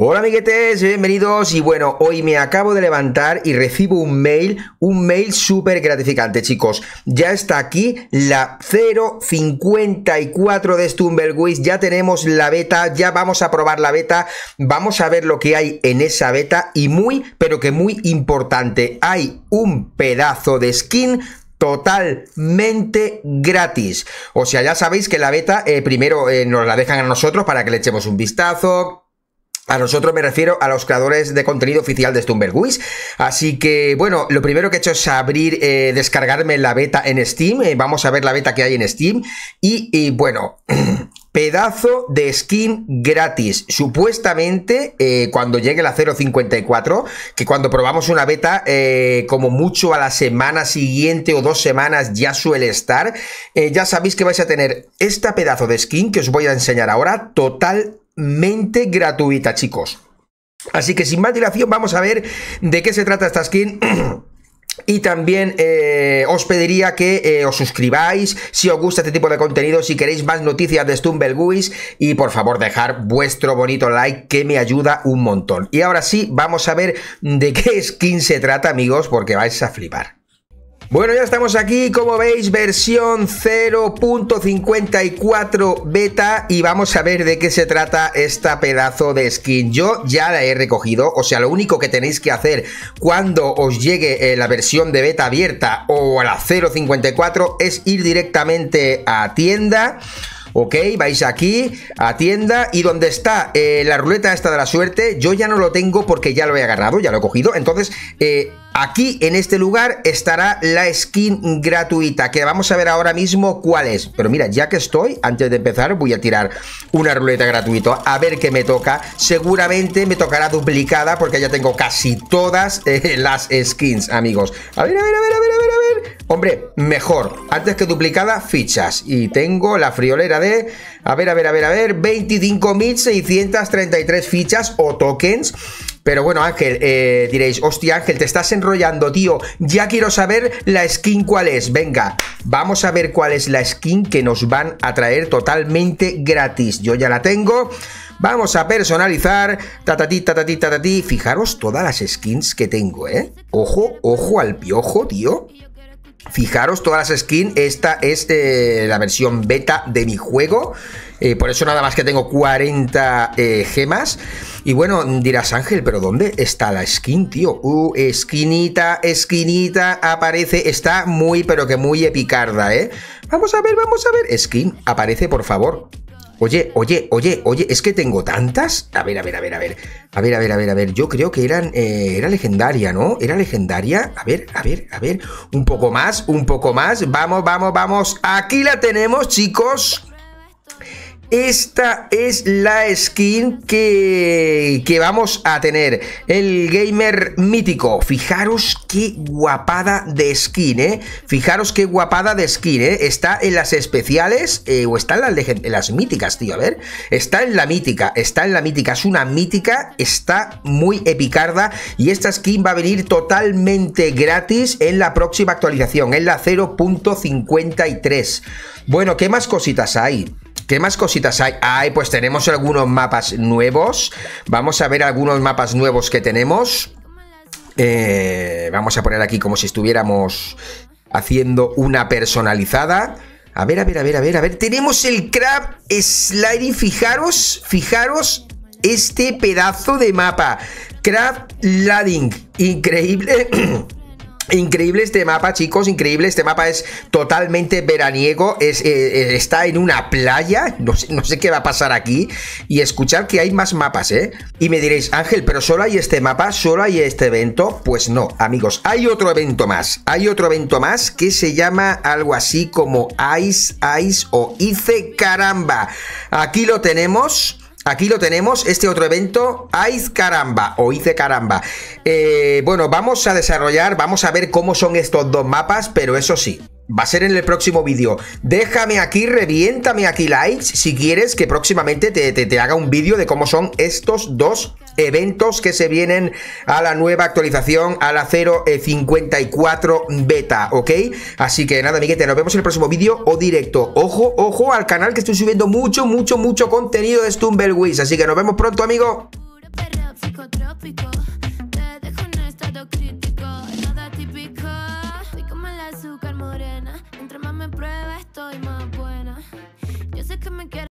Hola amiguetes, bienvenidos y bueno, hoy me acabo de levantar y recibo un mail, un mail súper gratificante chicos. Ya está aquí la 0.54 de StumbleWiz, ya tenemos la beta, ya vamos a probar la beta, vamos a ver lo que hay en esa beta y muy, pero que muy importante, hay un pedazo de skin totalmente gratis. O sea, ya sabéis que la beta eh, primero eh, nos la dejan a nosotros para que le echemos un vistazo, a nosotros me refiero a los creadores de contenido oficial de Stumberguis. Así que, bueno, lo primero que he hecho es abrir, eh, descargarme la beta en Steam. Eh, vamos a ver la beta que hay en Steam. Y, bueno, pedazo de skin gratis. Supuestamente, eh, cuando llegue la 0.54, que cuando probamos una beta, como mucho a la semana siguiente o dos semanas ya suele estar, ya sabéis que vais a tener esta pedazo de skin que os voy a enseñar ahora, total mente gratuita, chicos. Así que sin más dilación vamos a ver de qué se trata esta skin. Y también eh, os pediría que eh, os suscribáis si os gusta este tipo de contenido, si queréis más noticias de Stumbleguis y por favor dejar vuestro bonito like que me ayuda un montón. Y ahora sí, vamos a ver de qué skin se trata amigos porque vais a flipar. Bueno, ya estamos aquí, como veis, versión 0.54 beta y vamos a ver de qué se trata esta pedazo de skin. Yo ya la he recogido, o sea, lo único que tenéis que hacer cuando os llegue eh, la versión de beta abierta o a la 0.54 es ir directamente a tienda ¿ok? Vais aquí a tienda y donde está eh, la ruleta esta de la suerte, yo ya no lo tengo porque ya lo he agarrado, ya lo he cogido. Entonces, eh, aquí en este lugar estará la skin gratuita, que vamos a ver ahora mismo cuál es. Pero mira, ya que estoy, antes de empezar voy a tirar una ruleta gratuita, a ver qué me toca. Seguramente me tocará duplicada porque ya tengo casi todas eh, las skins, amigos. A ver, a ver, a ver, a ver, a ver. A ver. Hombre, mejor. Antes que duplicada, fichas. Y tengo la friolera de, a ver, a ver, a ver, a ver, 25.633 fichas o tokens. Pero bueno, Ángel, eh, diréis, hostia Ángel, te estás enrollando, tío. Ya quiero saber la skin cuál es. Venga, vamos a ver cuál es la skin que nos van a traer totalmente gratis. Yo ya la tengo. Vamos a personalizar. Fijaros todas las skins que tengo, ¿eh? Ojo, ojo al piojo, tío. Fijaros todas las skins, esta es la versión beta de mi juego. Eh, por eso nada más que tengo 40 eh, gemas. Y bueno, dirás Ángel, pero ¿dónde está la skin, tío? Uh, esquinita, esquinita, aparece. Está muy, pero que muy epicarda, ¿eh? Vamos a ver, vamos a ver. Skin, aparece, por favor. Oye, oye, oye, oye, es que tengo tantas. A ver, a ver, a ver, a ver. A ver, a ver, a ver, a ver. Yo creo que eran. Eh, era legendaria, ¿no? Era legendaria. A ver, a ver, a ver. Un poco más, un poco más. Vamos, vamos, vamos. Aquí la tenemos, chicos. Esta es la skin que, que, vamos a tener. El gamer mítico. Fijaros qué guapada de skin, ¿eh? Fijaros qué guapada de skin, ¿eh? Está en las especiales eh, o está las, en las, míticas, tío. A ver. Está en la mítica. Está en la mítica. Es una mítica. Está muy epicarda. Y esta skin va a venir totalmente gratis en la próxima actualización. En la 0.53. Bueno, ¿qué más cositas hay? ¿Qué más cositas hay? Ay, pues tenemos algunos mapas nuevos. Vamos a ver algunos mapas nuevos que tenemos. Eh, vamos a poner aquí como si estuviéramos haciendo una personalizada. A ver, a ver, a ver, a ver, a ver. Tenemos el Crab Sliding. Fijaros, fijaros este pedazo de mapa. Crab Ladding. Increíble. Increíble este mapa, chicos, increíble. Este mapa es totalmente veraniego. Es, eh, eh, está en una playa. No sé, no sé, qué va a pasar aquí. Y escuchar que hay más mapas, ¿eh? Y me diréis, Ángel, pero solo hay este mapa, solo hay este evento. Pues no, amigos, hay otro evento más. Hay otro evento más que se llama algo así como Ice Ice o Ice Caramba. Aquí lo tenemos. Aquí lo tenemos, este otro evento, Ice Caramba o Ice Caramba. Eh, bueno, vamos a desarrollar, vamos a ver cómo son estos dos mapas, pero eso sí, va a ser en el próximo vídeo. Déjame aquí, reviéntame aquí likes si quieres que próximamente te, te, te haga un vídeo de cómo son estos dos eventos que se vienen a la nueva actualización, a la 054 beta, ¿ok? Así que nada, amiguete, nos vemos en el próximo vídeo o directo. Ojo, ojo al canal que estoy subiendo mucho, mucho, mucho contenido de Stumblewiz. Así que nos vemos pronto, amigo.